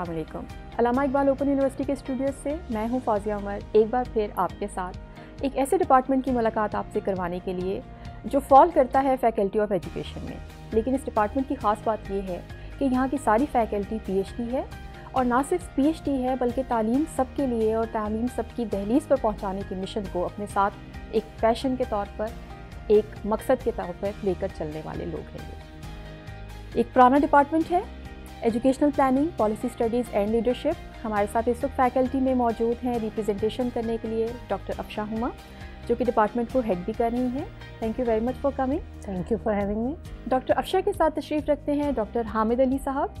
अस्सलाम Allama Iqbal open university के studio से मैं हूं फाजिया उमर एक बार फिर आपके साथ एक ऐसे डिपार्टमेंट की मुलाकात आपसे करवाने के लिए जो फॉल करता है फैकल्टी ऑफ एजुकेशन में लेकिन इस डिपार्टमेंट की ख़ास बात यह है कि यहाँ की सारी फैकल्टी डी है और ना सिर्फ डी है बल्कि तालीम सब के लिए और तालीम सबकी दहलीज पर पहुँचाने के मिशन को अपने साथ एक पैशन के तौर पर एक मकसद के तौर पर लेकर चलने वाले लोग हैं एक पुराना डिपार्टमेंट है educational planning policy studies and leadership हमारे साथ इस वक्त फैकल्टी में मौजूद हैं रिप्रेजेंटेशन करने के लिए डॉक्टर अफशा हुमा जो कि डिपार्टमेंट को हेड भी कर रही हैं thank you very much for coming thank you for having me doctor Afsha के साथ तशरीफ़ रखते हैं डॉक्टर हामिद अली साहब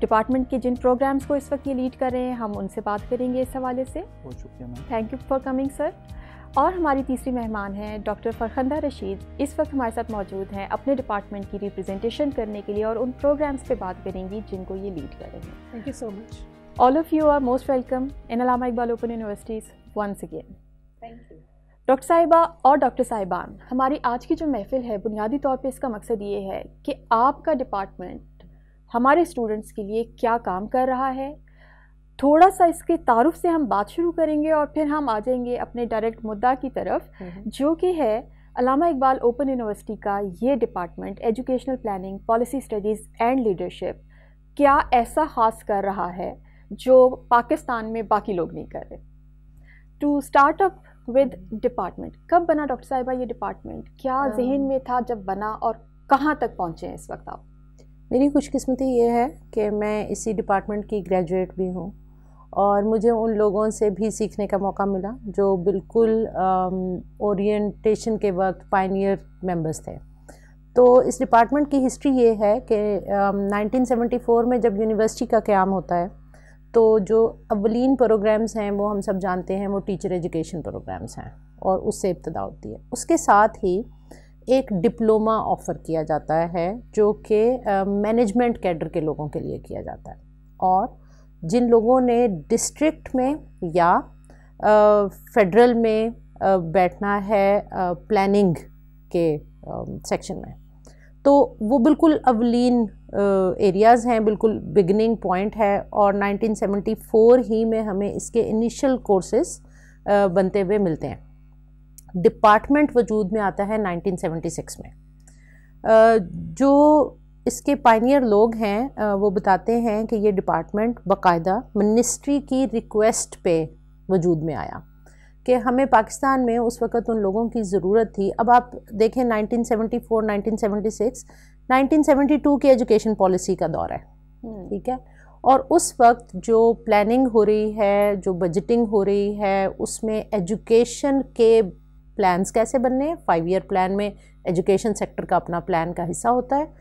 डिपार्टमेंट के जिन प्रोग्राम्स को इस वक्त ये लीड कर रहे हैं हम उनसे बात करेंगे इस हवाले से बहुत शुक्रिया thank you for coming sir और हमारी तीसरी मेहमान हैं डॉक्टर फरखंदा रशीद इस वक्त हमारे साथ मौजूद हैं अपने डिपार्टमेंट की रिप्रेजेंटेशन करने के लिए और उन प्रोग्राम्स पे बात करेंगी जिनको ये लीड करेंगे thank you so much all of you are most welcome in Allama Iqbal open universities once again thank you doctor साहिबा और डॉक्टर साहिबान हमारी आज की जो महफिल है बुनियादी तौर पे इसका मकसद ये है कि आपका डिपार्टमेंट हमारे स्टूडेंट्स के लिए क्या काम कर रहा है थोड़ा सा इसके तारुफ से हम बात शुरू करेंगे और फिर हम आ जाएंगे अपने डायरेक्ट मुद्दा की तरफ हम्म, हम्म। जो कि है अलामा इकबाल ओपन यूनिवर्सिटी का ये department educational planning policy studies and leadership क्या ऐसा खास कर रहा है जो पाकिस्तान में बाकी लोग नहीं कर रहे to start up with department कब बना डॉक्टर साहिबा ये डिपार्टमेंट क्या जहन में था जब बना और कहाँ तक पहुँचे हैं इस वक्त आप मेरी खुशकस्मती ये है कि मैं इसी डिपार्टमेंट की ग्रेजुएट भी हूँ और मुझे उन लोगों से भी सीखने का मौका मिला जो बिल्कुल ओरिएंटेशन के वक्त पाइनियर मेंबर्स थे तो इस डिपार्टमेंट की हिस्ट्री ये है कि आ, 1974 में जब यूनिवर्सिटी का क्याम होता है तो जो अवलिन प्रोग्राम्स हैं वो हम सब जानते हैं वो टीचर एजुकेशन प्रोग्राम्स हैं और उससे इब्तदा होती है उसके साथ ही एक डिप्लोमा ऑफ़र किया जाता है जो कि मैनेजमेंट कैडर के लोगों के लिए किया जाता है और जिन लोगों ने डिस्ट्रिक्ट में या फेडरल में बैठना है प्लानिंग के सेक्शन में तो वो बिल्कुल अवलीन एरियाज़ हैं बिल्कुल बिगनिंग पॉइंट है और 1974 ही में हमें इसके इनिशियल कोर्सेज बनते हुए मिलते हैं डिपार्टमेंट वजूद में आता है 1976 में जो इसके पाइनियर लोग हैं वो बताते हैं कि ये डिपार्टमेंट बाकायदा मिनिस्ट्री की रिक्वेस्ट पे वजूद में आया कि हमें पाकिस्तान में उस वक़्त उन लोगों की ज़रूरत थी अब आप देखें 1974, 1976, 1972 की एजुकेशन पॉलिसी का दौर है हम्म। ठीक है और उस वक्त जो प्लानिंग हो रही है जो बजटिंग हो रही है उसमें एजुकेशन के प्लान्स कैसे बनने फाइव ईयर प्लान में एजुकेशन सेक्टर का अपना प्लान का हिस्सा होता है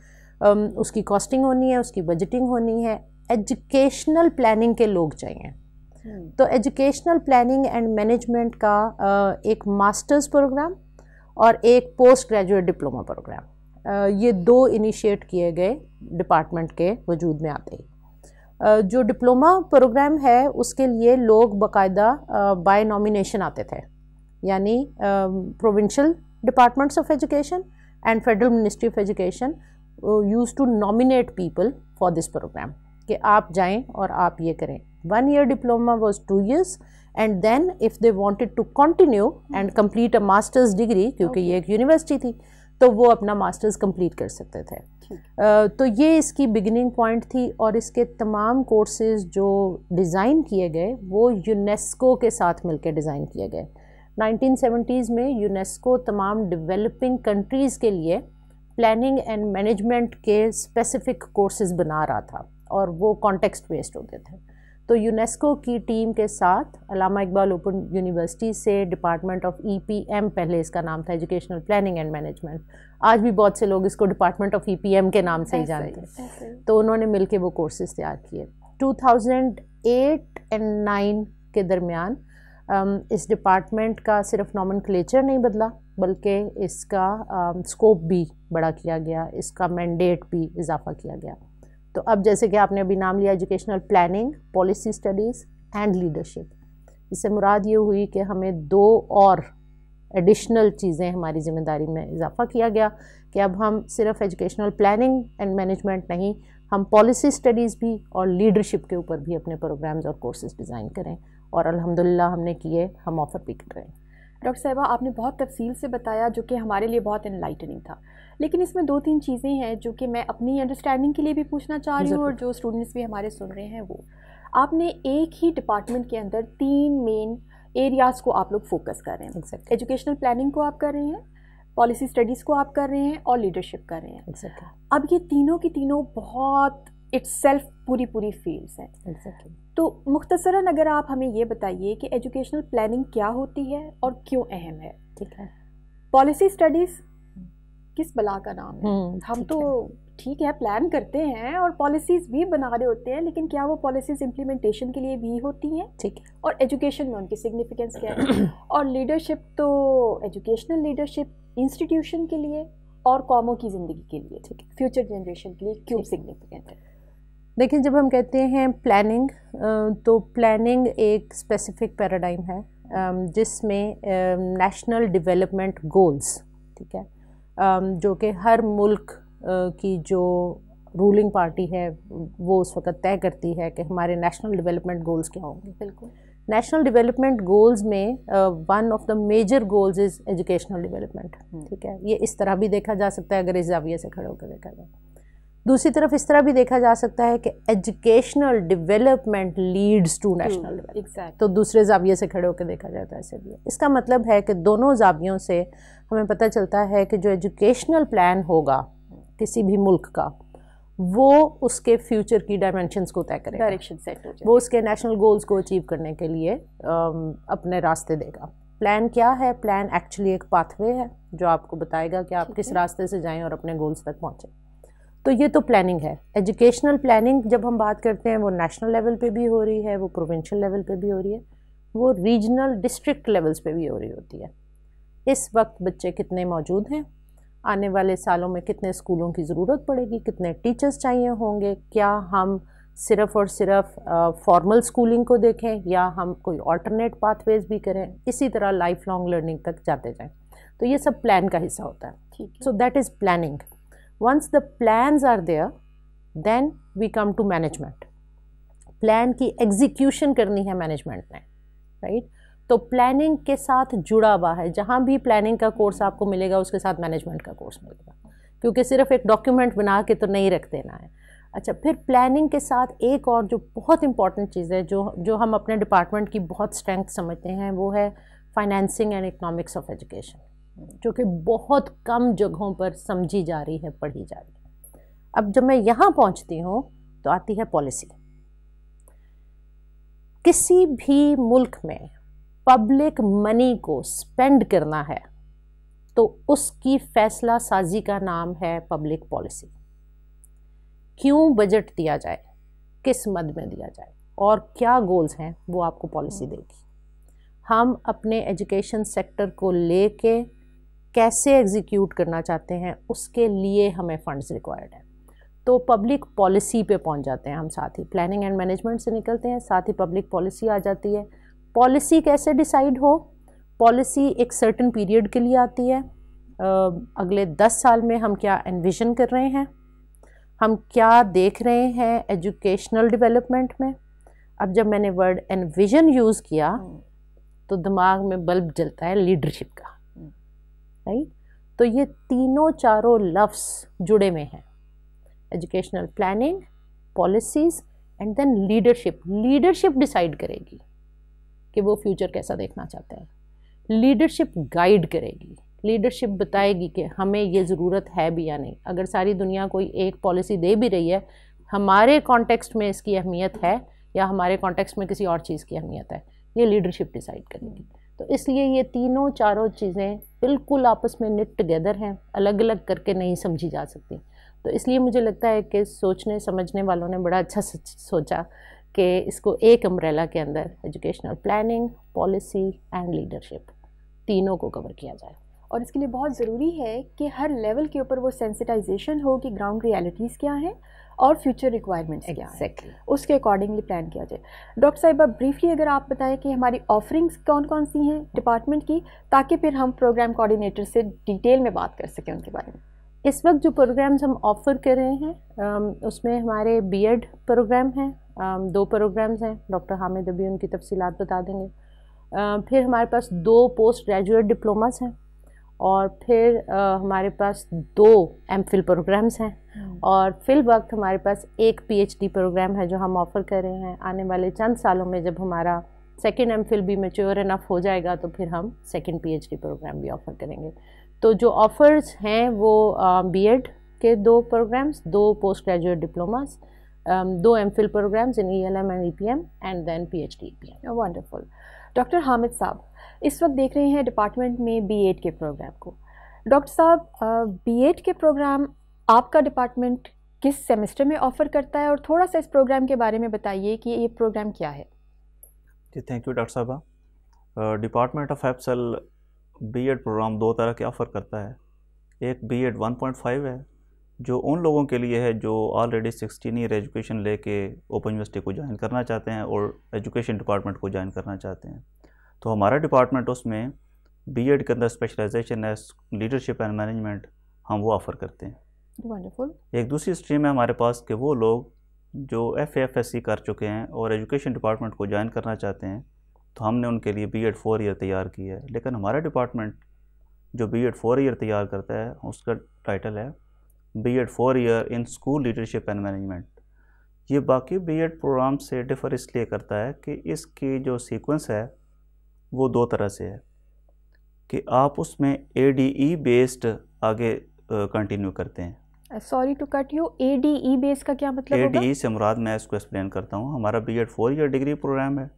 उसकी कॉस्टिंग होनी है उसकी बजटिंग होनी है एजुकेशनल प्लानिंग के लोग चाहिए hmm. तो एजुकेशनल प्लानिंग एंड मैनेजमेंट का एक मास्टर्स प्रोग्राम और एक पोस्ट ग्रेजुएट डिप्लोमा प्रोग्राम ये दो इनिशिएट किए गए डिपार्टमेंट के वजूद में आते ही जो डिप्लोमा प्रोग्राम है उसके लिए लोग बाकायदा बाय नॉमिनेशन आते थे यानी provincial departments of education and federal ministry of education use to nominate people for this programme कि आप जाएं और आप ये करें one year diploma was two years and then if they wanted to continue and complete a masters degree क्योंकि okay. ये एक यूनिवर्सिटी थी तो वो अपना मास्टर्स कंप्लीट कर सकते थे uh, तो ये इसकी बिगिनिंग पॉइंट थी और इसके तमाम कोर्सेज जो डिज़ाइन किए गए वो यूनेस्को के साथ मिलकर डिज़ाइन किए गए 1970s में यूनेस्को तमाम डेवलपिंग कंट्रीज़ के लिए प्लानिंग एंड मैनेजमेंट के स्पेसिफिक कोर्सेज बना रहा था और वो कॉन्टेक्स्ट वेस्ट होते थे तो यूनेस्को की टीम के साथ अलामा इकबाल ओपन यूनिवर्सिटी से डिपार्टमेंट ऑफ ईपीएम पहले इसका नाम था एजुकेशनल प्लानिंग एंड मैनेजमेंट आज भी बहुत से लोग इसको डिपार्टमेंट ऑफ ईपीएम के नाम से ही जानते हैं तो उन्होंने मिल वो कोर्सेज तैयार किए 2008 एंड 9 के दरमियान इस डिपार्टमेंट का सिर्फ नॉमन नहीं बदला बल्कि इसका स्कोप भी बड़ा किया गया इसका मैंडेट भी इजाफा किया गया तो अब जैसे कि आपने अभी नाम लिया educational planning policy studies and leadership इससे मुराद ये हुई कि हमें दो और एडिशनल चीज़ें हमारी ज़िम्मेदारी में इजाफा किया गया कि अब हम सिर्फ एजुकेशनल प्लानिंग एंड मैनेजमेंट नहीं हम पॉलिसी स्टडीज़ भी और लीडरशिप के ऊपर भी अपने प्रोग्राम्स और कोर्सेज डिज़ाइन करें और अलहमदिल्ला हमने किए हम ऑफ़र भी कर रहे हैं डॉक्टर साहबा आपने बहुत तफसील से बताया जो कि हमारे लिए बहुत इनलाइटनिंग था लेकिन इसमें दो तीन चीज़ें हैं जो कि मैं अपनी अंडरस्टैंडिंग के लिए भी पूछना चाह रही हूँ और जो स्टूडेंट्स भी हमारे सुन रहे हैं वो आपने एक ही डिपार्टमेंट के अंदर तीन मेन एरियाज़ को आप लोग फोकस कर रहे हैं एजुकेशनल प्लानिंग को आप कर रहे हैं पॉलिसी स्टडीज़ को आप कर रहे हैं और लीडरशिप कर रहे हैं अब ये तीनों की तीनों बहुत इट्स पूरी पूरी फील्ड्स हैं तो मुख्तसरा अगर आप हमें ये बताइए कि एजुकेशनल प्लानिंग क्या होती है और क्यों अहम है ठीक है पॉलिसी स्टडीज़ किस बला का नाम है हम्म, हम तो ठीक है प्लान करते हैं और पॉलिसीज़ भी बना रहे होते हैं लेकिन क्या वो पॉलिसीज़ इम्प्लीमेंटेशन के लिए भी होती हैं ठीक है और एजुकेशन में उनकी सिग्निफिकेंस क्या है और लीडरशिप तो एजुकेशनल लीडरशिप इंस्टीट्यूशन के लिए और कॉमों की ज़िंदगी के लिए ठीक है फ्यूचर जनरेशन के लिए क्यों सिग्निफिकेंट है देखिए जब हम कहते हैं प्लानिंग तो प्लानिंग एक स्पेसिफिक पैराडाइम है जिसमें नेशनल डेवलपमेंट गोल्स ठीक है जो कि हर मुल्क की जो रूलिंग पार्टी है वो उस वक्त तय करती है कि हमारे नेशनल डेवलपमेंट गोल्स क्या होंगे बिल्कुल नेशनल डेवलपमेंट गोल्स में one of the major goals is educational development ठीक है ये इस तरह भी देखा जा सकता है अगर इस जाविया से खड़े होकर देखा जाए दूसरी तरफ इस तरह भी देखा जा सकता है कि educational development leads to national development तो दूसरे जाविये से खड़े होकर देखा जाता है ऐसे भी इसका मतलब है कि दोनों जावियों से हमें पता चलता है कि जो एजुकेशनल प्लान होगा किसी भी मुल्क का वो उसके फ्यूचर की डायमेंशन को तय करेगा डायरेक्शन सेट हो वो उसके नेशनल गोल्स को अचीव करने के लिए um, अपने रास्ते देगा प्लान क्या है प्लान एक्चुअली एक पाथवे है जो आपको बताएगा कि आप किस रास्ते से जाएं और अपने गोल्स तक पहुँचें तो ये तो प्लानिंग है एजुकेशनल प्लानिंग जब हम बात करते हैं वो नेशनल लेवल पे भी हो रही है वो प्रोविंशियल लेवल पे भी हो रही है वो रीजनल डिस्ट्रिक्ट लेवल्स पे भी हो रही होती है इस वक्त बच्चे कितने मौजूद हैं आने वाले सालों में कितने स्कूलों की ज़रूरत पड़ेगी कितने टीचर्स चाहिए होंगे क्या हम सिर्फ़ और सिर्फ फॉर्मल स्कूलिंग को देखें या हम कोई ऑल्टरनेट पाथवेज भी करें इसी तरह लाइफ लॉन्ग लर्निंग तक जाते जाएँ तो ये सब प्लान का हिस्सा होता है ठीक so that is planning once the plans are there then we come to management plan की एग्जीक्यूशन करनी है मैनेजमेंट ने राइट right? तो प्लानिंग के साथ जुड़ा हुआ है जहाँ भी प्लानिंग का कोर्स आपको मिलेगा उसके साथ मैनेजमेंट का कोर्स मिलेगा क्योंकि सिर्फ एक डॉक्यूमेंट बना के तो नहीं रख देना है अच्छा फिर प्लानिंग के साथ एक और जो बहुत इंपॉर्टेंट चीज़ है जो जो हम अपने डिपार्टमेंट की बहुत स्ट्रेंथ समझते हैं वो है financing and economics of education जो कि बहुत कम जगहों पर समझी जा रही है पढ़ी जा रही है अब जब मैं यहाँ पहुँचती हूँ तो आती है पॉलिसी किसी भी मुल्क में पब्लिक मनी को स्पेंड करना है तो उसकी फैसला साजी का नाम है पब्लिक पॉलिसी क्यों बजट दिया जाए किस मद में दिया जाए और क्या गोल्स हैं वो आपको पॉलिसी हम्म। देगी हम अपने एजुकेशन सेक्टर को लेके कैसे एग्जीक्यूट करना चाहते हैं उसके लिए हमें फंड्स रिक्वायर्ड है तो पब्लिक पॉलिसी पे पहुंच जाते हैं हम साथ ही प्लानिंग एंड मैनेजमेंट से निकलते हैं साथ ही पब्लिक पॉलिसी आ जाती है पॉलिसी कैसे डिसाइड हो पॉलिसी एक सर्टन पीरियड के लिए आती है अगले दस साल में हम क्या एनविजन कर रहे हैं हम क्या देख रहे हैं एजुकेशनल डिवेलपमेंट में अब जब मैंने वर्ड एनविजन यूज़ किया हम्म। तो दिमाग में बल्ब जलता है लीडरशिप का राइट तो ये तीनों चारों लफ्स जुड़े हुए हैं educational planning policies and then leadership leadership decide करेगी कि वो फ्यूचर कैसा देखना चाहते हैं लीडरशिप गाइड करेगी लीडरशिप बताएगी कि हमें ये ज़रूरत है भी या नहीं अगर सारी दुनिया कोई एक पॉलिसी दे भी रही है हमारे कॉन्टेक्स्ट में इसकी अहमियत है या हमारे कॉन्टेक्स्ट में किसी और चीज़ की अहमियत है ये लीडरशिप डिसाइड करेगी तो इसलिए ये तीनों चारों चीज़ें बिल्कुल आपस में निट टुगेदर हैं अलग अलग करके नहीं समझी जा सकती तो इसलिए मुझे लगता है कि सोचने समझने वालों ने बड़ा अच्छा सोचा कि इसको एक अम्ब्रेला के अंदर educational planning policy and leadership तीनों को कवर किया जाए और इसके लिए बहुत ज़रूरी है कि हर लेवल के ऊपर वो सेंसिटाइजेशन हो कि ग्राउंड रियलिटीज़ क्या हैं और फ्यूचर रिक्वायरमेंट्स exactly. क्या है उसके अकॉर्डिंगली प्लान किया जाए डॉक्टर साहिबा ब्रीफली अगर आप बताएं कि हमारी ऑफरिंग्स कौन कौन सी हैं डिपार्टमेंट की ताकि फिर हम प्रोग्राम कोऑर्डिनेटर से डिटेल में बात कर सकें उनके बारे में इस वक्त जो प्रोग्राम्स हम ऑफ़र कर रहे हैं उसमें हमारे बी प्रोग्राम हैं दो प्रोग्राम्स हैं डॉक्टर हामिद अभी उनकी तफसीत बता देंगे फिर हमारे पास दो पोस्ट ग्रेजुएट डिप्लोमास हैं और फिर आ, हमारे पास दो एम फिल प्रोग्राम्स हैं हम्म। और फिल वक्त हमारे पास एक पीएचडी प्रोग्राम है जो हम ऑफ़र कर रहे हैं आने वाले चंद सालों में जब हमारा सेकेंड एम फिल भी मेच्योर इनफ हो जाएगा तो फिर हम सेकेंड पीएचडी प्रोग्राम भी ऑफ़र करेंगे तो जो ऑफ़र्स हैं वो बी के दो प्रोग्राम्स दो पोस्ट ग्रेजुएट डिप्लोमास दो M programmes in E L M and E P M and then P H D P M wonderful doctor Hamid साहब इस वक्त देख रहे हैं डिपार्टमेंट में बी के प्रोग्राम को डॉक्टर साहब बी के प्रोग्राम आपका डिपार्टमेंट किस सेमेस्टर में ऑफ़र करता है और थोड़ा सा इस प्रोग्राम के बारे में बताइए कि ये प्रोग्राम क्या है जी थैंक यू डॉक्टर साहबा डिपार्टमेंट ऑफ एप्सल बी एड प्रोग्राम दो तरह के ऑफ़र करता है एक B Ed one point five है जो उन लोगों के लिए है जो ऑलरेडी सिक्सटीन ईयर एजुकेशन लेके ओपन यूनिवर्सिटी को ज्वाइन करना चाहते हैं और एजुकेशन डिपार्टमेंट को ज्वाइन करना चाहते हैं तो हमारा डिपार्टमेंट उसमें बीएड के अंदर स्पेशलाइजेशन है लीडरशिप एंड मैनेजमेंट हम वो ऑफ़र करते हैं वंडरफुल एक दूसरी स्ट्रीम है हमारे पास कि वो लोग जो एफ एफ एस सी कर चुके हैं और एजुकेशन डिपार्टमेंट को ज्वाइन करना चाहते हैं तो हमने उनके लिए बी एड फोर ईयर तैयार की है लेकिन हमारा डिपार्टमेंट जो बी एड फोर ईयर तैयार करता है उसका टाइटल है B Ed four year in school leadership and management ये बाकी बी एड प्रोग्राम से डिफ़र इसलिए करता है कि इसकी जो सीक्वेंस है वो दो तरह से है कि आप उसमें ए डी ई बेस्ड आगे कंटिन्यू करते हैं sorry to cut you A D E base का क्या मतलब ए डी ई से मुराद मैं इसको एक्सप्लेन करता हूँ हमारा B Ed four year degree programme है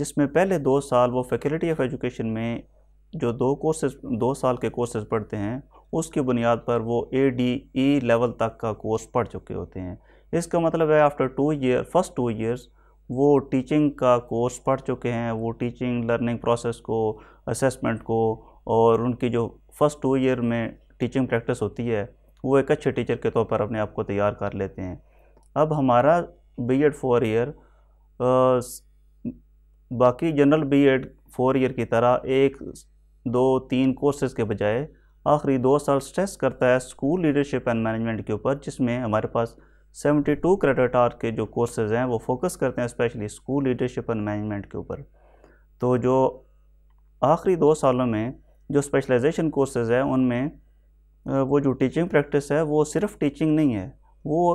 जिसमें पहले दो साल वो फैकल्टी ऑफ एजुकेशन में जो दो कोर्सेज दो साल के कोर्सेज पढ़ते हैं उसकी बुनियाद पर वो ए डी ई लेवल तक का कोर्स पढ़ चुके होते हैं इसका मतलब है after two year first two years वो टीचिंग का कोर्स पढ़ चुके हैं वो टीचिंग लर्निंग प्रोसेस को असेसमेंट को और उनकी जो फ़र्स्ट टू ईयर में टीचिंग प्रैक्टिस होती है वो एक अच्छे टीचर के तौर पर अपने आप को तैयार कर लेते हैं अब हमारा बी एड फोर ईयर बाकी general B Ed four year की तरह एक दो तीन कोर्सेज़ के बजाय आखिरी दो साल स्ट्रेस करता है स्कूल लीडरशिप एंड मैनेजमेंट के ऊपर जिसमें हमारे पास 72 क्रेडिट आर के जो कोर्सेज़ हैं वो फोकस करते हैं specially school leadership and management के ऊपर तो जो आखिरी दो सालों में जो स्पेशलाइजेशन कोर्सेज़ हैं उनमें वो जो टीचिंग प्रैक्टिस है वो सिर्फ टीचिंग नहीं है वो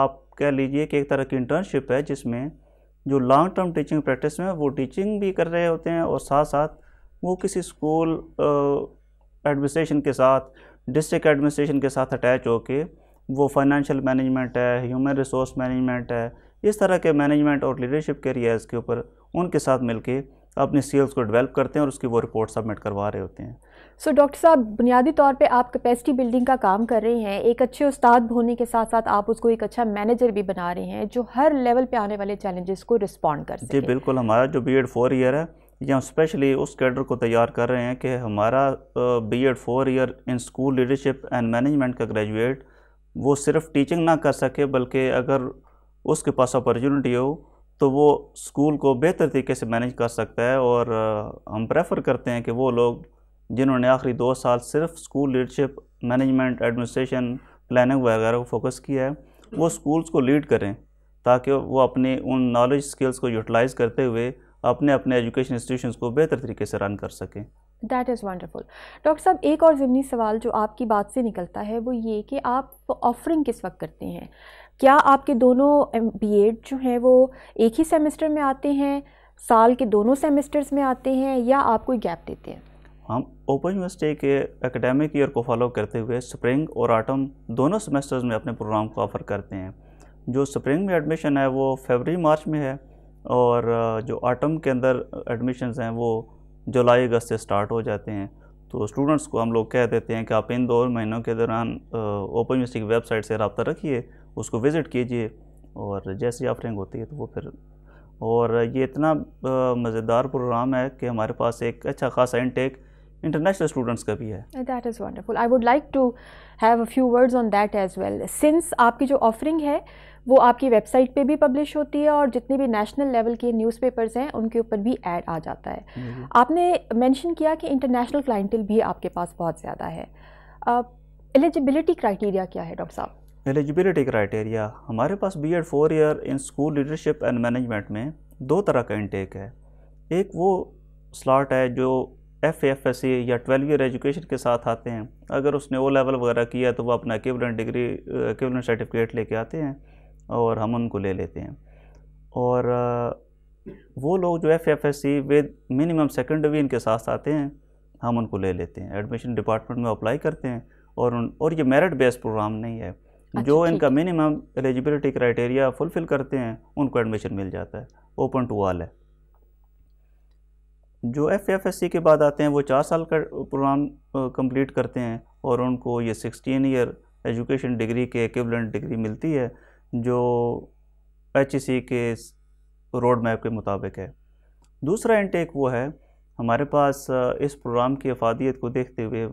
आप कह लीजिए कि एक तरह की इंटर्नशिप है जिसमें जो लॉन्ग टर्म टीचिंग प्रैक्टिस में वो टीचिंग भी कर रहे होते हैं और साथ साथ वो किसी स्कूल एडमिनिस्ट्रेशन के साथ डिस्ट्रिक्ट एडमिनिस्ट्रेशन के साथ अटैच होकर वो फाइनेंशियल मैनेजमेंट है ह्यूमन रिसोर्स मैनेजमेंट है इस तरह के मैनेजमेंट और लीडरशिप कैरियर्स के ऊपर उनके साथ मिलकर अपने स्किल्स को डेवलप करते हैं और उसकी वो रिपोर्ट सबमिट करवा रहे होते हैं सो डॉक्टर साहब बुनियादी तौर पे आप कैपेसिटी बिल्डिंग का काम कर रहे हैं एक अच्छे उस्ताद होने के साथ साथ आप उसको एक अच्छा मैनेजर भी बना रहे हैं जो हर लेवल पे आने वाले चैलेंजेस को रिस्पॉन्ड कर सके जी बिल्कुल हमारा जो बी एड फोर ईयर है या हम स्पेशली उस कैडर को तैयार कर रहे हैं कि हमारा B Ed four year in school leadership and management का ग्रेजुएट वो सिर्फ टीचिंग ना कर सके बल्कि अगर उसके पास अपॉर्चुनिटी हो तो वो स्कूल को बेहतर तरीके से मैनेज कर सकता है और हम प्रेफर करते हैं कि वो लोग जिन्होंने आखिरी दो साल सिर्फ school leadership management administration planning वगैरह को फोकस किया है वो स्कूल्स को लीड करें ताकि वो अपने उन नॉलेज स्किल्स को यूटिलाइज़ करते हुए अपने अपने एजुकेशन इंस्टीट्यूशन को बेहतर तरीके से रन कर सकें दैट इज़ वंडरफुल डॉक्टर साहब एक और ज़मनी सवाल जो आपकी बात से निकलता है वो ये कि आप ऑफरिंग किस वक्त करते हैं क्या आपके दोनों बी एड जो हैं वो एक ही सेमेस्टर में आते हैं साल के दोनों सेमेस्टर्स में आते हैं या आप कोई गैप देते हैं हम ओपन यूनिवर्सिटी के एकेडमिक ईयर को फॉलो करते हुए स्प्रिंग और आटम दोनों सेमेस्टर्स में अपने प्रोग्राम को ऑफ़र करते हैं जो स्प्रिंग में एडमिशन है वो फेबर मार्च में है और जो आटम के अंदर एडमिशन हैं वो जुलाई अगस्त से स्टार्ट हो जाते हैं तो स्टूडेंट्स को हम लोग कह देते हैं कि आप इन दो महीनों के दौरान ओपन यूनिवर्सिटी की वेबसाइट से रबता रखिए उसको विज़िट कीजिए और जैसी ऑफरिंग होती है तो वो फिर और ये इतना मज़ेदार प्रोग्राम है कि हमारे पास एक अच्छा खासा इनटेक इंटरनेशनल स्टूडेंट्स का भी है that is wonderful I would like to have a few words on that as well since आपकी जो ऑफरिंग है वो आपकी वेबसाइट पे भी पब्लिश होती है और जितने भी नेशनल लेवल के न्यूज़पेपर्स हैं उनके ऊपर भी ऐड आ जाता है हम्म। आपने मेंशन किया कि इंटरनेशनल क्लाइंटल भी आपके पास बहुत ज़्यादा है एलिजिबिलिटी क्राइटेरिया क्या है डॉक्टर साहब एलिजिबिलिटी क्राइटेरिया हमारे पास B Ed four year in school leadership and management में दो तरह का इंटेक है एक वो स्लॉट है जो एफ एफ एस सी या ट्वेल्व ईयर एजुकेशन के साथ आते हैं अगर उसने ओ लेवल वगैरह किया तो वो अपना एकेवलेंट डिग्री एकेवलेंट सर्टिफिकेट लेके आते हैं और हम उनको ले लेते हैं और वो लोग जो F F S C with minimum second भी इनके साथ आते हैं हम उनको ले लेते हैं एडमिशन डिपार्टमेंट में अप्लाई करते हैं और उन और ये मेरिट बेस्ड प्रोग्राम नहीं है अच्छा, जो इनका मिनिमम एलिजिबिलिटी क्राइटेरिया फुलफ़िल करते हैं उनको एडमिशन मिल जाता है ओपन टू ऑल है जो एफ एफ एस सी के बाद आते हैं वो चार साल का प्रोग्राम कंप्लीट करते हैं और उनको ये सिक्सटीन ईयर एजुकेशन डिग्री के एकिवलेंट डिग्री मिलती है जो एच e के रोड मैप के मुताबिक है दूसरा इनटेक वो है हमारे पास इस प्रोग्राम की अफादियत को देखते हुए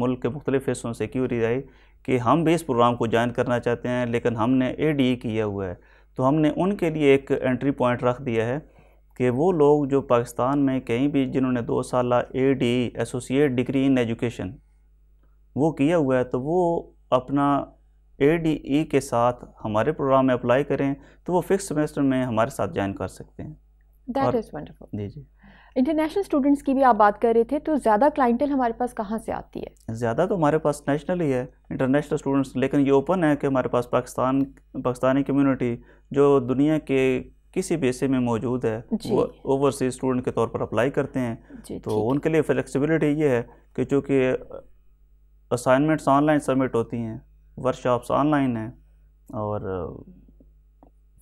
मुल्क के मुख्तलिफ़ हिस्सों से क्यूरीज आई कि हम भी इस प्रोग्राम को ज्वाइन करना चाहते हैं लेकिन हमने ए डी e किया हुआ है तो हमने उनके लिए एक एंट्री पॉइंट रख दिया है कि वो लोग जो पाकिस्तान में कहीं भी जिन्होंने दो साल A D associate degree in education वो किया हुआ है तो वो अपना ए डी ई के साथ हमारे प्रोग्राम में अप्लाई करें तो वो फिक्स सेमेस्टर में हमारे साथ ज्वाइन कर सकते हैं जी जी इंटरनेशनल स्टूडेंट्स की भी आप बात कर रहे थे तो ज़्यादा क्लाइंटल हमारे पास कहाँ से आती है ज़्यादा तो हमारे पास नेशनल ही है इंटरनेशनल स्टूडेंट्स लेकिन ये ओपन है कि हमारे पास पाकिस्तान पाकिस्तानी कम्युनिटी जो दुनिया के किसी भी हिस्से में मौजूद है वो ओवरसीज स्टूडेंट के तौर पर अप्लाई करते हैं तो उनके लिए फ्लैक्सीबिलिटी ये है कि चूँकि असाइनमेंट्स ऑनलाइन सबमिट होती हैं वर्कशॉप्स ऑनलाइन हैं और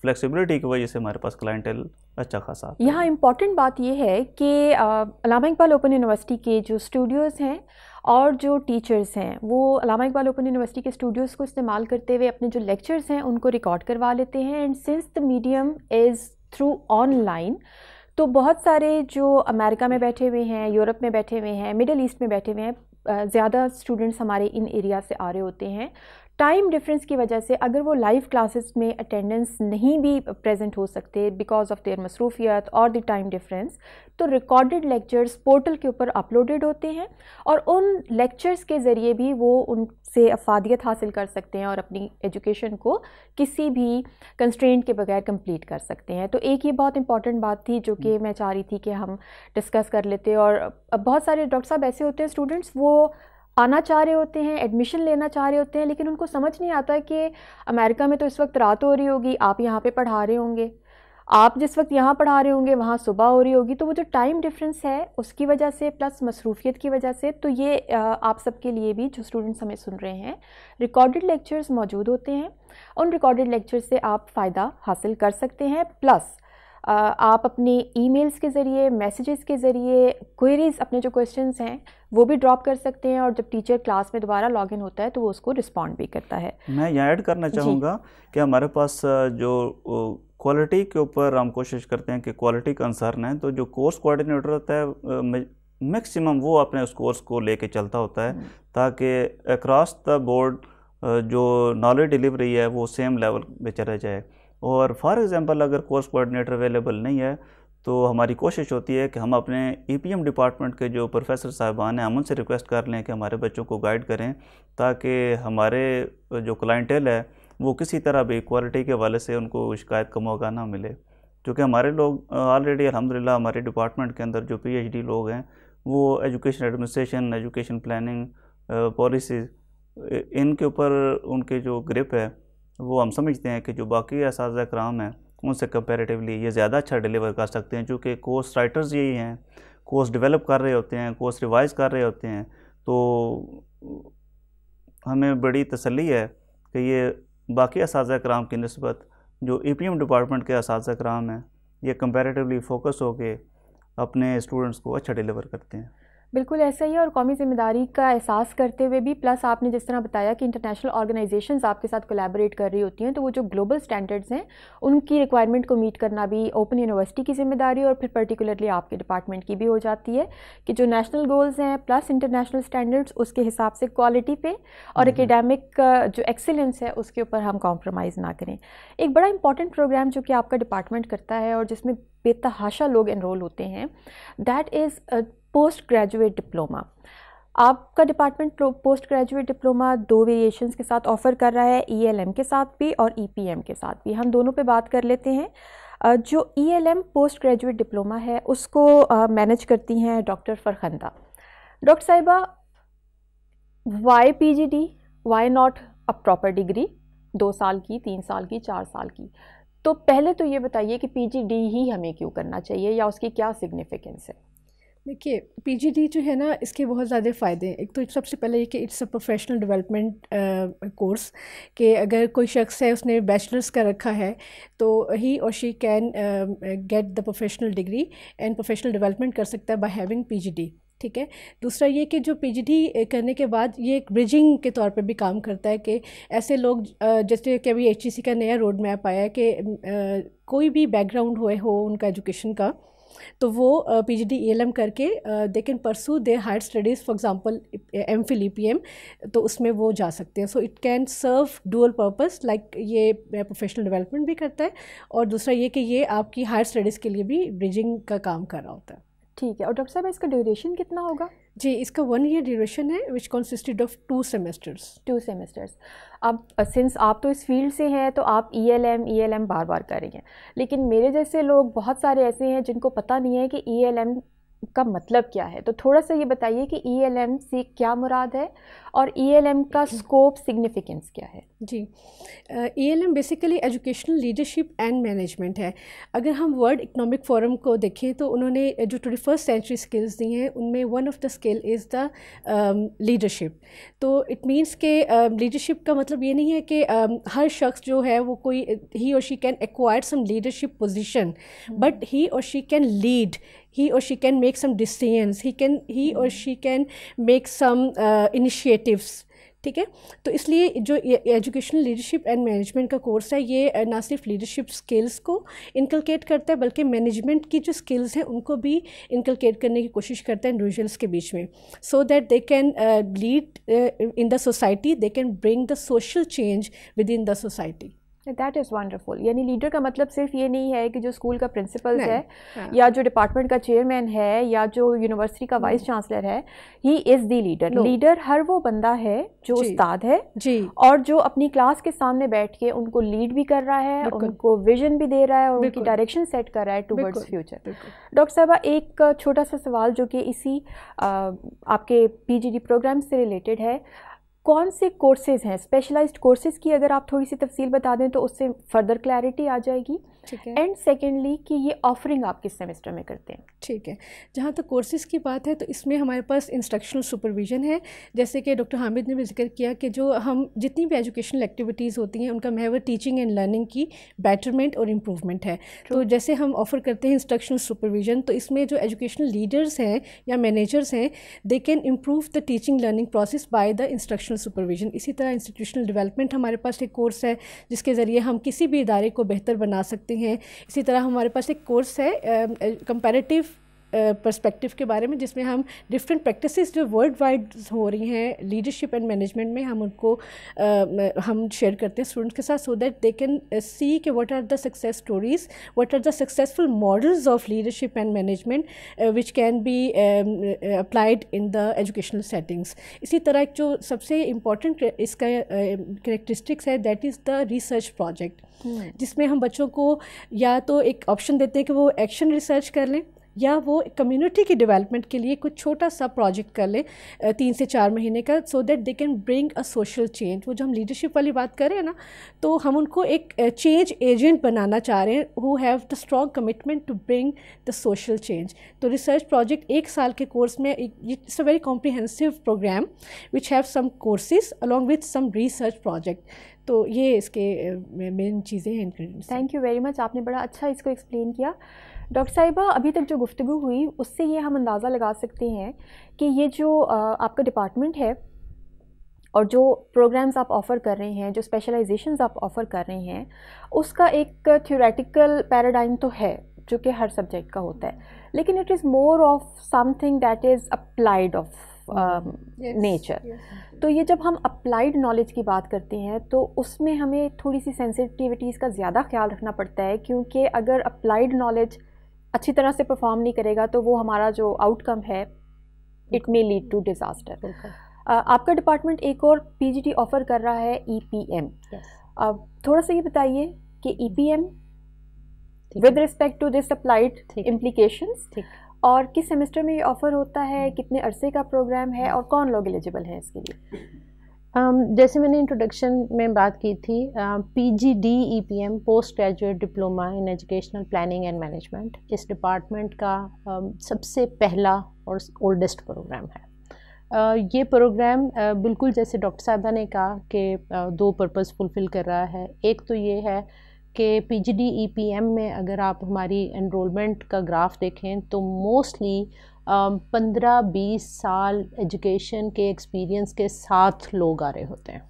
फ्लेक्सिबिलिटी की वजह से हमारे पास क्लाइंटल अच्छा खासा यहाँ इम्पॉर्टेंट बात यह है कि अलामा इकबाल ओपन यूनिवर्सिटी के जो स्टूडियोज़ हैं और जो टीचर्स हैं वो अलामा इकबाल ओपन यूनिवर्सिटी के स्टूडियोज़ को इस्तेमाल करते हुए अपने जो लेक्चर्स हैं उनको रिकॉर्ड करवा लेते हैं and since the medium is through online तो बहुत सारे जो अमेरिका में बैठे हुए हैं यूरोप में बैठे हुए हैं मिडल ईस्ट में बैठे हुए हैं ज़्यादा स्टूडेंट्स हमारे इन एरिया से आ रहे होते हैं टाइम डिफरेंस की वजह से अगर वो लाइव क्लासेस में अटेंडेंस नहीं भी प्रेजेंट हो सकते बिकॉज ऑफ देयर मसरूफियत और द टाइम डिफरेंस तो रिकॉर्डेड लेक्चर्स पोर्टल के ऊपर अपलोडेड होते हैं और उन लेक्चर्स के ज़रिए भी वो उनसे अफादियत हासिल कर सकते हैं और अपनी एजुकेशन को किसी भी कंस्ट्रेंट के बगैर कंप्लीट कर सकते हैं तो एक ये बहुत इंपॉर्टेंट बात थी जो कि हम्म। मैं चाह रही थी कि हम डिस्कस कर लेते और बहुत सारे डॉक्टर साहब ऐसे होते हैं स्टूडेंट्स वो आना चाह रहे होते हैं एडमिशन लेना चाह रहे होते हैं लेकिन उनको समझ नहीं आता कि अमेरिका में तो इस वक्त रात हो रही होगी आप यहाँ पे पढ़ा रहे होंगे आप जिस वक्त यहाँ पढ़ा रहे होंगे वहाँ सुबह हो रही होगी तो वो जो टाइम डिफरेंस है उसकी वजह से प्लस मसरूफियत की वजह से तो ये आप सबके लिए भी जो स्टूडेंट्स हमें सुन रहे हैं रिकॉर्डेड लेक्चर्स मौजूद होते हैं उन रिकॉर्डेड लेक्चर से आप फ़ायदा हासिल कर सकते हैं प्लस आप अपने ईमेल्स के ज़रिए मैसेजेस के ज़रिए क्वेरीज़ अपने जो क्वेश्चंस हैं वो भी ड्रॉप कर सकते हैं और जब टीचर क्लास में दोबारा लॉगिन होता है तो वो उसको रिस्पॉन्ड भी करता है मैं यहाँ ऐड करना चाहूँगा कि हमारे पास जो क्वालिटी के ऊपर हम कोशिश करते हैं कि क्वालिटी कंसर्न है तो जो कोर्स कोऑर्डिनेटर होता है मैक्सिमम वो अपने उस कोर्स को लेके चलता होता है हम्म। ताकि अक्रॉस द बोर्ड जो नॉलेज डिलीवरी है वो सेम लेवल में चला जाए और फॉर एग्ज़ाम्पल अगर कोर्स कोऑर्डिनेटर अवेलेबल नहीं है तो हमारी कोशिश होती है कि हम अपने ईपीएम e डिपार्टमेंट के जो प्रोफेसर साहबान हैं हम उनसे रिक्वेस्ट कर लें कि हमारे बच्चों को गाइड करें ताकि हमारे जो क्लाइंटेल है वो किसी तरह भी क्वालिटी के हवाले से उनको शिकायत का मौका ना मिले क्योंकि हमारे लोग ऑलरेडी अलहमदिल्ला हमारे डिपार्टमेंट के अंदर जो पीएचडी लोग हैं वो education administration education planning policy इनके ऊपर उनके जो ग्रिप है वो हम समझते हैं कि जो बाकी इस कराम हैं उनसे कंपेरेटिवली ये ज़्यादा अच्छा डिलीवर कर सकते हैं चूँकि कोर्स राइटर्स यही हैं कोर्स डेवलप कर रहे होते हैं कोर्स रिवाइज़ कर रहे होते हैं तो हमें बड़ी तसली है कि ये बाकी इस कराम की नस्बत जो ई पी एम डिपार्टमेंट के इस कराम हैं ये कंपेरेटिवली फोकस होकर अपने स्टूडेंट्स को अच्छा डिलीवर करते हैं बिल्कुल ऐसा ही है और कौमी ज़िम्मेदारी का एहसास करते हुए भी प्लस आपने जिस तरह बताया कि इंटरनेशनल ऑर्गेनाइजेशन आपके साथ कोलेबरेट कर रही होती हैं तो वो जो ग्लोबल स्टैंडर्ड्स हैं उनकी रिक्वायरमेंट को मीट करना भी ओपन यूनिवर्सिटी की जिम्मेदारी और फिर पर्टिकुलरली आपके डिपार्टमेंट की भी हो जाती है कि जो नेशनल गोल्स हैं प्लस इंटरनेशनल स्टैंडर्ड्स उसके हिसाब से क्वालिटी पे और एकेडमिक हम्म, हम्म। जो एक्सेलेंस है उसके ऊपर हम कॉम्प्रोमाइज़ ना करें एक बड़ा इंपॉर्टेंट प्रोग्राम जो कि आपका डिपार्टमेंट करता है और जिसमें बेतहाशा लोग इनरोल होते हैं that is post graduate diploma आपका डिपार्टमेंट पोस्ट ग्रेजुएट डिप्लोमा दो वेरिएशंस के साथ ऑफ़र कर रहा है ई e के साथ भी और ई e के साथ भी हम दोनों पे बात कर लेते हैं जो E L M post graduate diploma है उसको मैनेज करती हैं डॉक्टर फरखंदा डॉक्टर साहिबा why P G D why not a proper degree दो साल की तीन साल की चार साल की तो पहले तो ये बताइए कि पी जी डी ही हमें क्यों करना चाहिए या उसकी क्या सिग्निफिकेंस है देखिए पीजीडी जो है ना इसके बहुत ज़्यादा फ़ायदे हैं एक तो सबसे पहले ये कि it's a professional development course कि अगर कोई शख्स है उसने बैचलर्स का रखा है तो ही और she can get the professional degree and professional development कर सकता है बाय हैविंग पीजीडी ठीक है दूसरा ये कि जो पीजीडी करने के बाद ये एक ब्रिजिंग के तौर पे भी काम करता है कि ऐसे लोग जैसे कि अभी एच का नया रोड मैप आया है कि कोई भी बैकग्राउंड हुए हो उनका एजुकेशन का तो वो P G D E L M करके they can pursue their higher studies for example M Phil E P M तो उसमें वो जा सकते हैं so it can serve dual purpose like ये प्रोफेशनल डेवलपमेंट भी करता है और दूसरा ये कि ये आपकी हायर स्टडीज़ के लिए भी ब्रिजिंग का काम कर रहा होता है ठीक है और डॉक्टर साहब इसका ड्यूरेशन कितना होगा जी इसका वन ईयर ड्यूरेशन है which consisted of two semesters two semesters अब सिंस आप तो इस फील्ड से हैं तो आप E L M E L M बार बार करेंगे लेकिन मेरे जैसे लोग बहुत सारे ऐसे हैं जिनको पता नहीं है कि ई एल एम का मतलब क्या है तो थोड़ा सा ये बताइए कि ई एल एम से क्या मुराद है और ई e का स्कोप सिग्निफिकेंस क्या है जी E L M basically educational leadership and management है अगर हम वर्ल्ड इकनॉमिक फोरम को देखें तो उन्होंने जो ट्वेंटी फर्स्ट सेंचुरी स्किल्स दी हैं उनमें one of the skill is the leadership तो इट मीन्स के लीडरशिप का मतलब ये नहीं है कि um, हर शख्स जो है वो कोई ही और she can acquire some leadership position but he और शी कैन लीड ही और she can make some decisions he can he और she can make some initiate negatives ठीक है तो इसलिए जो एजुकेशनल लीडरशिप एंड मैनेजमेंट का कोर्स है ये ना सिर्फ लीडरशिप स्किल्स को इनकलकेट करता है बल्कि मैनेजमेंट की जो स्किल्स हैं उनको भी इनकलकेट करने की कोशिश करता है इंडिविजुअल्स के बीच में so that they can lead in the society they can bring the social change within the society that is wonderful यानी लीडर का मतलब सिर्फ ये नहीं है कि जो स्कूल का प्रिंसिपल हाँ। है या जो डिपार्टमेंट का चेयरमैन hmm. है या जो यूनिवर्सिटी का वाइस चांसलर है he is the leader leader हर वो बंदा है जो उस्ताद है जी और जो अपनी क्लास के सामने बैठ के उनको लीड भी कर रहा है उनको विजन भी दे रहा है और उनकी डायरेक्शन सेट कर रहा है टूवर्ड्स फ्यूचर डॉक्टर साहबा एक छोटा सा सवाल जो कि इसी आपके डी प्रोग्राम से रिलेटेड है कौन से कोर्सेज़ हैं स्पेशलाइज्ड कोर्सेज़ की अगर आप थोड़ी सी तफसील बता दें तो उससे फ़र्दर क्लैरिटी आ जाएगी एंड सेकेंडली कि ये ऑफरिंग आप किस सेमेस्टर में करते हैं ठीक है जहाँ तक तो कोर्सेज़ की बात है तो इसमें हमारे पास इंस्ट्रक्शनल सुपरविज़न है जैसे कि डॉक्टर हामिद ने भी जिक्र किया कि जो हम जितनी भी एजुकेशनल एक्टिविटीज़ होती हैं उनका महवर टीचिंग एंड लर्निंग की बेटरमेंट और इम्प्रूवमेंट है तो जैसे हम ऑफ़र करते हैं इंस्ट्रक्शनल सुपरविज़न तो इसमें जो एजुकेशनल लीडर्स हैं या मैनेजर्स हैं they can improve the teaching learning process by the instructional supervision इसी तरह इंस्टीट्यूशनल डेवलपमेंट हमारे पास एक कोर्स है जिसके ज़रिए हम किसी भी इदारे को बेहतर बना सकते सकती हैं इसी तरह हमारे पास एक कोर्स है कंपेरेटिव पर्सपेक्टिव के बारे में जिसमें हम डिफरेंट प्रैक्टिस जो वर्ल्ड वाइड हो रही हैं लीडरशिप एंड मैनेजमेंट में हम उनको uh, हम शेयर करते हैं स्टूडेंट्स के साथ सो दैट दे कैन सी के what are the success stories what are the successful models of leadership and management which can be applied in the educational settings इसी तरह एक जो सबसे इम्पॉर्टेंट इसका करेक्टरिस्टिक्स है that is the research project जिसमें हम बच्चों को या तो एक ऑप्शन देते हैं कि वो एक्शन रिसर्च कर लें या वो कम्युनिटी की डेवलपमेंट के लिए कुछ छोटा सा प्रोजेक्ट कर ले तीन से चार महीने का so that they can bring a social change वो जो हम लीडरशिप वाली बात करें ना तो हम उनको एक चेंज एजेंट बनाना चाह रहे हैं who have the strong commitment to bring the social change तो रिसर्च प्रोजेक्ट एक साल के कोर्स में it's a very comprehensive program which have some courses along with some research project तो ये इसके मेन चीज़ें हैं थैंक यू वेरी मच आपने बड़ा अच्छा इसको एक्सप्लेन किया डॉक्टर साहिबा अभी तक जो गुफ्तु हुई उससे ये हम अंदाज़ा लगा सकते हैं कि ये जो आपका डिपार्टमेंट है और जो प्रोग्राम्स आप ऑफ़र कर रहे हैं जो स्पेशलाइजेशंस आप ऑफ़र कर रहे हैं उसका एक थ्योरेटिकल पैराडाइम तो है जो कि हर सब्जेक्ट का होता है लेकिन it is more of something that is applied of nature तो ये जब हम अप्लाइड नॉलेज की बात करते हैं तो उसमें हमें थोड़ी सी सेंसिटिविटीज़ का ज़्यादा ख्याल रखना पड़ता है क्योंकि अगर अप्लाइड नॉलेज अच्छी तरह से परफॉर्म नहीं करेगा तो वो हमारा जो आउटकम है it may lead to disaster आपका डिपार्टमेंट एक और पीजीटी ऑफ़र कर रहा है ईपीएम e yes. uh, थोड़ा सा ये बताइए कि EPM with respect to this applied implications और किस सेमेस्टर में ये ऑफ़र होता है कितने अरसे का प्रोग्राम है और कौन लोग एलिजिबल हैं इसके लिए um, जैसे मैंने इंट्रोडक्शन में बात की थी P G D E P M post graduate diploma in educational planning and management इस डिपार्टमेंट का um, सबसे पहला और ओल्डेस्ट प्रोग्राम है uh, ये प्रोग्राम uh, बिल्कुल जैसे डॉक्टर साहबा ने कहा कि uh, दो पर्पज़ फुलफ़िल कर रहा है एक तो ये है कि P G D E P M में अगर आप हमारी एनरोलमेंट का ग्राफ देखें तो मोस्टली पंद्रह बीस साल एजुकेशन के एक्सपीरियंस के साथ लोग आ रहे होते हैं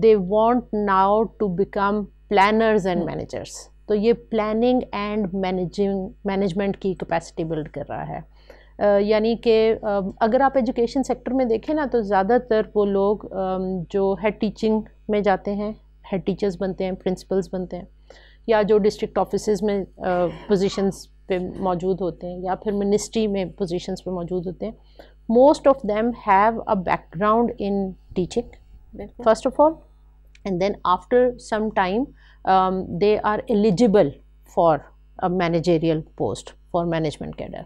they want now to become planners and managers तो ये प्लानिंग एंड मैनेजिंग मैनेजमेंट की कैपेसिटी बिल्ड कर रहा है Uh, यानी कि uh, अगर आप एजुकेशन सेक्टर में देखें ना तो ज़्यादातर वो लोग uh, जो है टीचिंग में जाते हैं हेड टीचर्स बनते हैं प्रिंसिपल्स बनते हैं या जो डिस्ट्रिक्ट ऑफिस में पोजीशंस पे मौजूद होते हैं या फिर मिनिस्ट्री में पोजीशंस पे मौजूद होते हैं most of them have a background in teaching first of all and then after some time they are eligible for a managerial post for management cadre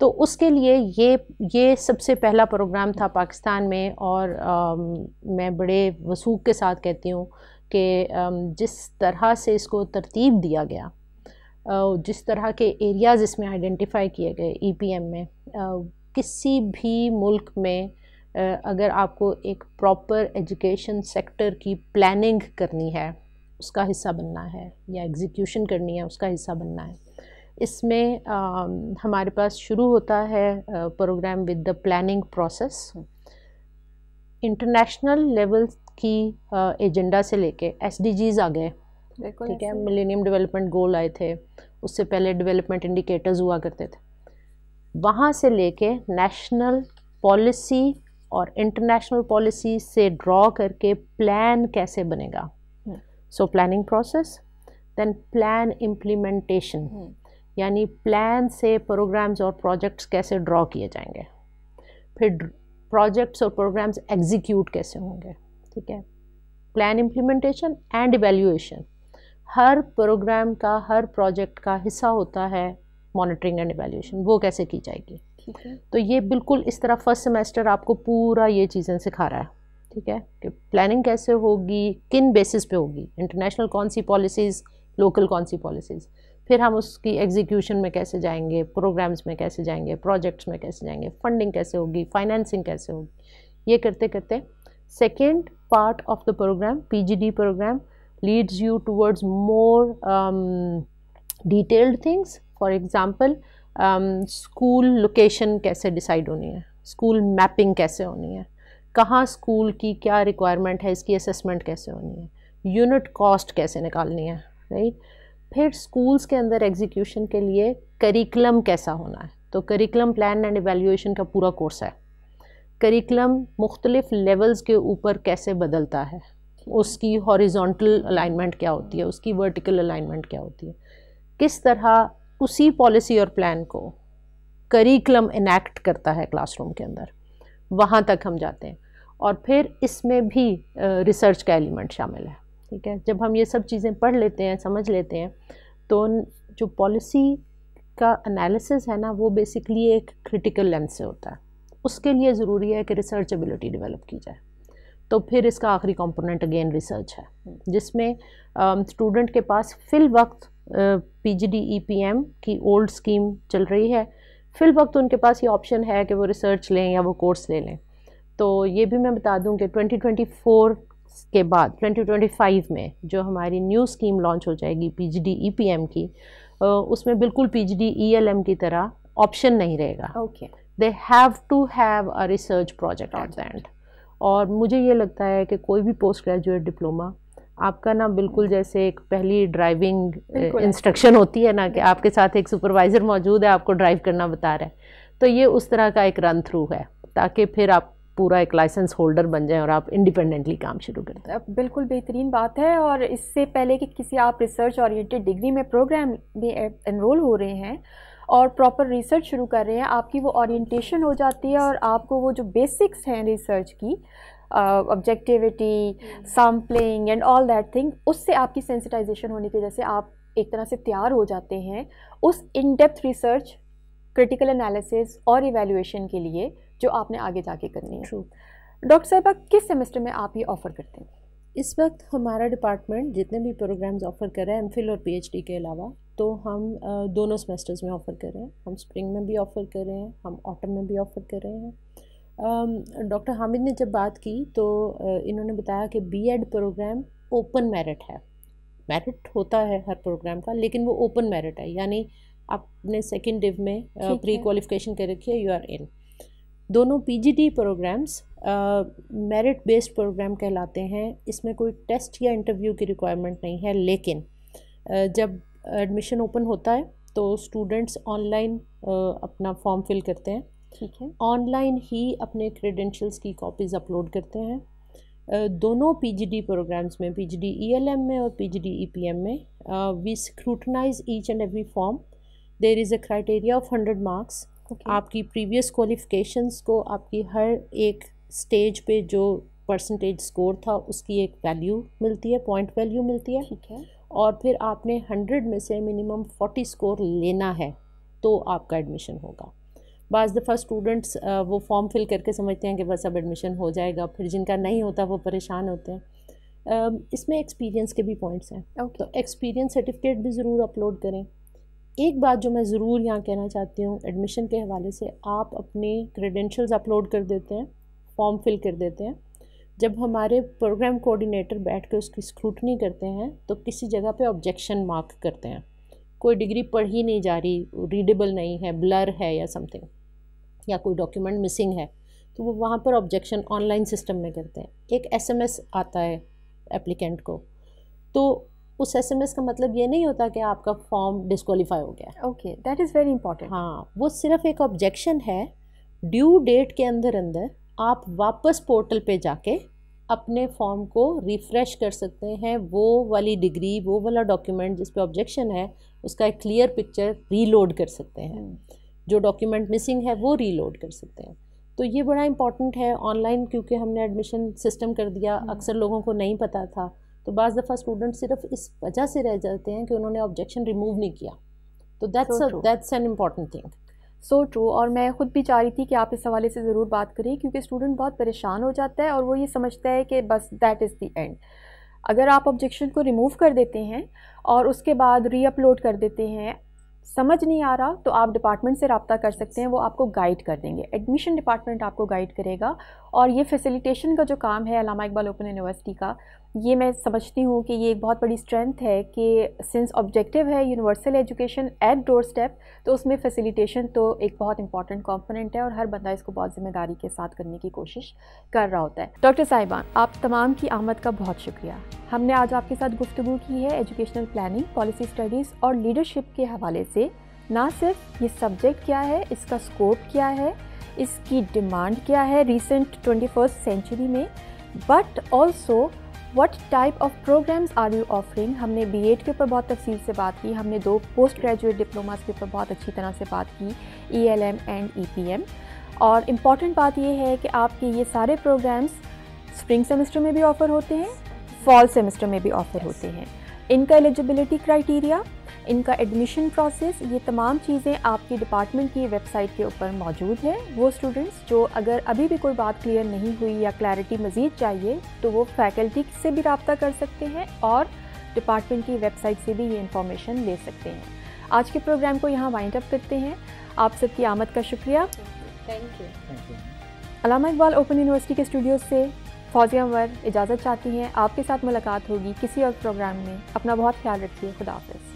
तो उसके लिए ये ये सबसे पहला प्रोग्राम था पाकिस्तान में और आ, um, मैं बड़े वसूख के साथ कहती हूँ कि um, जिस तरह से इसको तरतीब दिया गया जिस तरह के एरियाज़ इसमें आइडेंटिफाई किए गए ईपीएम e में किसी भी मुल्क में अगर आपको एक प्रॉपर एजुकेशन सेक्टर की प्लानिंग करनी है उसका हिस्सा बनना है या एग्जीक्यूशन करनी है उसका हिस्सा बनना है इसमें हमारे पास शुरू होता है program with the planning process international level की एजेंडा से लेके एसडीजीज आ गए ठीक है मिलेनियम डेवलपमेंट गोल आए थे उससे पहले डेवलपमेंट इंडिकेटर्स हुआ करते थे वहाँ से लेके नेशनल पॉलिसी और इंटरनेशनल पॉलिसी से ड्रॉ करके प्लान कैसे बनेगा so planning process then plan implementation यानी प्लान से प्रोग्राम्स और प्रोजेक्ट्स कैसे ड्रॉ किए जाएंगे फिर प्रोजेक्ट्स और प्रोग्राम्स एग्जीक्यूट कैसे होंगे ठीक है प्लान इम्प्लीमेंटेशन एंड इवेल्यूएशन हर प्रोग्राम का हर प्रोजेक्ट का हिस्सा होता है मॉनिटरिंग एंड एवेल्यूशन वो कैसे की जाएगी ठीक है तो ये बिल्कुल इस तरह फर्स्ट सेमेस्टर आपको पूरा ये चीज़ें सिखा रहा है ठीक है कि प्लानिंग कैसे होगी किन बेसिस पे होगी इंटरनेशनल कौन सी पॉलिसीज़ लोकल कौन सी पॉलिसीज़ फिर हम उसकी एग्जीक्यूशन में कैसे जाएंगे प्रोग्राम्स में कैसे जाएंगे प्रोजेक्ट्स में कैसे जाएंगे फंडिंग कैसे होगी फाइनेंसिंग कैसे होगी ये करते करते second part of the program P program leads you towards more um, detailed things for example school um, location कैसे डिसाइड होनी है स्कूल मैपिंग कैसे होनी है कहाँ स्कूल की क्या रिक्वायरमेंट है इसकी असेसमेंट कैसे होनी है यूनिट कॉस्ट कैसे निकालनी है राइट फिर स्कूल्स के अंदर एग्जीक्यूशन के लिए करिकुलम कैसा होना है तो करिकुलम प्लान एंड एवेल्यूएशन का पूरा कोर्स है करिकुलम मुख्तलिफ़ लेवल्स के ऊपर कैसे बदलता है उसकी हॉरिजॉन्टल अलाइनमेंट क्या होती है उसकी वर्टिकल अलाइनमेंट क्या होती है किस तरह उसी पॉलिसी और प्लान को करिकुलम इनैक्ट करता है क्लासरूम के अंदर वहाँ तक हम जाते हैं और फिर इसमें भी रिसर्च का एलिमेंट शामिल है ठीक है जब हम ये सब चीज़ें पढ़ लेते हैं समझ लेते हैं तो जो पॉलिसी का एनालिसिस है ना वो बेसिकली एक क्रिटिकल लेंस से होता है उसके लिए ज़रूरी है कि एबिलिटी डेवलप की जाए तो फिर इसका आखिरी कंपोनेंट अगेन रिसर्च है जिसमें स्टूडेंट um, के पास फिल वक्त पी uh, एम e की ओल्ड स्कीम चल रही है फिल वक्त उनके पास ये ऑप्शन है कि वो रिसर्च लें या वो कोर्स ले लें तो ये भी मैं बता दूं कि 2024 के बाद 2025 में जो हमारी न्यू स्कीम लॉन्च हो जाएगी पी एम e की उसमें बिल्कुल एल एम e की तरह ऑप्शन नहीं रहेगा okay they have to have a research project on the end और मुझे ये लगता है कि कोई भी पोस्ट ग्रेजुएट डिप्लोमा आपका ना बिल्कुल जैसे एक पहली ड्राइविंग इंस्ट्रक्शन होती है ना कि आपके साथ एक सुपरवाइज़र मौजूद है आपको ड्राइव करना बता रहा है तो ये उस तरह का एक रन थ्रू है ताकि फिर आप पूरा एक लाइसेंस होल्डर बन जाए और आप इंडिपेंडेंटली काम शुरू करें बिल्कुल बेहतरीन बात है और इससे पहले कि किसी आप रिसर्च ओरिएंटेड डिग्री में प्रोग्राम में एनरोल हो रहे हैं और प्रॉपर रिसर्च शुरू कर रहे हैं आपकी वो ऑरिएंटेशन हो जाती है और आपको वो जो बेसिक्स हैं रिसर्च की objectivity sampling and all that thing उससे आपकी सेंसिटाइजेशन होने की वजह से आप एक तरह से तैयार हो जाते हैं उस in depth research critical analysis और इवेल्यूशन के लिए जो आपने आगे जाके करनी है डॉक्टर साहब किस सेमेस्टर में आप ये ऑफ़र करते हैं इस वक्त हमारा डिपार्टमेंट जितने भी प्रोग्राम्स ऑफ़र कर रहा है एम और पीएचडी के अलावा तो हम दोनों सेमेस्टर्स में ऑफ़र कर रहे हैं हम स्प्रिंग में भी ऑफ़र कर रहे हैं हम ऑटम में भी ऑफ़र कर रहे हैं डॉक्टर हामिद ने जब बात की तो इन्होंने बताया कि बीएड प्रोग्राम ओपन मेरिट है मेरिट होता है हर प्रोग्राम का लेकिन वो ओपन मेरिट है यानी आपने सेकेंड डिव में प्री क्वालिफिकेशन कर रखी है यू आर इन दोनों PGD programs merit based program कहलाते हैं इसमें कोई टेस्ट या इंटरव्यू की रिक्वायरमेंट नहीं है लेकिन uh, जब एडमिशन ओपन होता है तो स्टूडेंट्स ऑनलाइन अपना फॉर्म फिल करते हैं ठीक है ऑनलाइन ही अपने क्रेडेंशियल्स की कॉपीज़ अपलोड करते हैं दोनों पीजीडी प्रोग्राम्स में पीजीडी ईएलएम e में और पीजीडी ईपीएम e में we scrutinize each and every form there is a criteria of hundred marks आपकी प्रीवियस क्वालिफिकेशंस को आपकी हर एक स्टेज पे जो परसेंटेज स्कोर था उसकी एक वैल्यू मिलती है पॉइंट वैल्यू मिलती है ठीक है और फिर आपने हंड्रेड में से मिनिमम फोर्टी स्कोर लेना है तो आपका एडमिशन होगा बज़ दफ़ा स्टूडेंट्स वो फॉर्म फिल करके समझते हैं कि बस अब एडमिशन हो जाएगा फिर जिनका नहीं होता वो परेशान होते हैं इसमें एक्सपीरियंस के भी पॉइंट्स हैं okay. तो एक्सपीरियंस सर्टिफिकेट भी ज़रूर अपलोड करें एक बात जो मैं ज़रूर यहाँ कहना चाहती हूँ एडमिशन के हवाले से आप अपने क्रेडेंशल्स अपलोड कर देते हैं फॉर्म फिल कर देते हैं जब हमारे प्रोग्राम कोऑर्डिनेटर बैठ कर उसकी स्क्रूटनी करते हैं तो किसी जगह पे ऑब्जेक्शन मार्क करते हैं कोई डिग्री पढ़ी नहीं जा रही रीडेबल नहीं है ब्लर है या समथिंग या कोई डॉक्यूमेंट मिसिंग है तो वो वहाँ पर ऑब्जेक्शन ऑनलाइन सिस्टम में करते हैं एक एसएमएस आता है एप्लीकेंट को तो उस एसएमएस का मतलब ये नहीं होता कि आपका फॉर्म डिस्कवालीफाई हो गया okay that is very important हाँ वो सिर्फ एक ऑब्जेक्शन है ड्यू डेट के अंदर अंदर आप वापस पोर्टल पे जाके अपने फॉर्म को रिफ़्रेश कर सकते हैं वो वाली डिग्री वो वाला डॉक्यूमेंट जिस पे ऑब्जेक्शन है उसका एक क्लियर पिक्चर रीलोड कर सकते हैं जो डॉक्यूमेंट मिसिंग है वो रीलोड कर सकते हैं तो ये बड़ा इंपॉर्टेंट है ऑनलाइन क्योंकि हमने एडमिशन सिस्टम कर दिया हम्म। अक्सर लोगों को नहीं पता था तो बज़ दफ़ा स्टूडेंट सिर्फ इस वजह से रह जाते हैं कि उन्होंने ऑब्जेक्शन रिमूव नहीं किया तो that's that's an important thing so so true और मैं ख़ुद भी चाह रही थी कि आप इस हवाले से ज़रूर बात करें क्योंकि स्टूडेंट बहुत परेशान हो जाता है और वो ये समझता है कि बस दैट इज़ दी एंड अगर आप ऑब्जेक्शन को रिमूव कर देते हैं और उसके बाद रीअपलोड कर देते हैं समझ नहीं आ रहा तो आप डिपार्टमेंट से रबता कर सकते हैं वो आपको गाइड कर देंगे एडमिशन डिपार्टमेंट आपको गाइड करेगा और ये फैसिलिटेशन का जो काम है अलामा इकबाल ओपन यूनिवर्सिटी का ये मैं समझती हूँ कि ये एक बहुत बड़ी स्ट्रेंथ है कि सिंस ऑब्जेक्टिव है universal education at doorstep तो उसमें फैसिलिटेशन तो एक बहुत इंपॉर्टेंट कॉम्पोनेंट है और हर बंदा इसको बहुत जिम्मेदारी के साथ करने की कोशिश कर रहा होता है डॉक्टर साहिबान आप तमाम की आमद का बहुत शुक्रिया हमने आज आपके साथ गुफ्तु की है एजुकेशनल प्लानिंग पॉलिसी स्टडीज़ और लीडरशिप के हवाले से ना सिर्फ ये सब्जेक्ट क्या है इसका स्कोप क्या है इसकी डिमांड क्या है रिसेंट ट्वेंटी सेंचुरी में but also what type of programs are you offering हमने बी एड के ऊपर बहुत तफसील से बात की हमने दो पोस्ट ग्रेजुएट डिप्लोमास के ऊपर बहुत अच्छी तरह से बात की E L M and E P M और इम्पॉर्टेंट बात यह है कि आपके ये सारे प्रोग्राम्स स्प्रिंग सेमेस्टर में भी ऑफ़र होते हैं फॉल सेमेस्टर में भी ऑफ़र होते हैं इनका एलिजिबिलिटी क्राइटेरिया इनका एडमिशन प्रोसेस ये तमाम चीज़ें आपकी डिपार्टमेंट की वेबसाइट के ऊपर मौजूद है वो स्टूडेंट्स जो अगर अभी भी कोई बात क्लियर नहीं हुई या क्लैरिटी मज़ीद चाहिए तो वो फैकल्टी से भी रबता कर सकते हैं और डिपार्टमेंट की वेबसाइट से भी ये इन्फॉर्मेशन ले सकते हैं आज के प्रोग्राम को यहाँ वाइंड अप करते हैं आप सबकी आमद का शुक्रिया thank you Allama Iqbal open university के स्टूडियो से फौजिया अनवर इजाज़त चाहती हैं आपके साथ मुलाकात होगी किसी और प्रोग्राम में अपना बहुत ख्याल रखिए खुदाफिज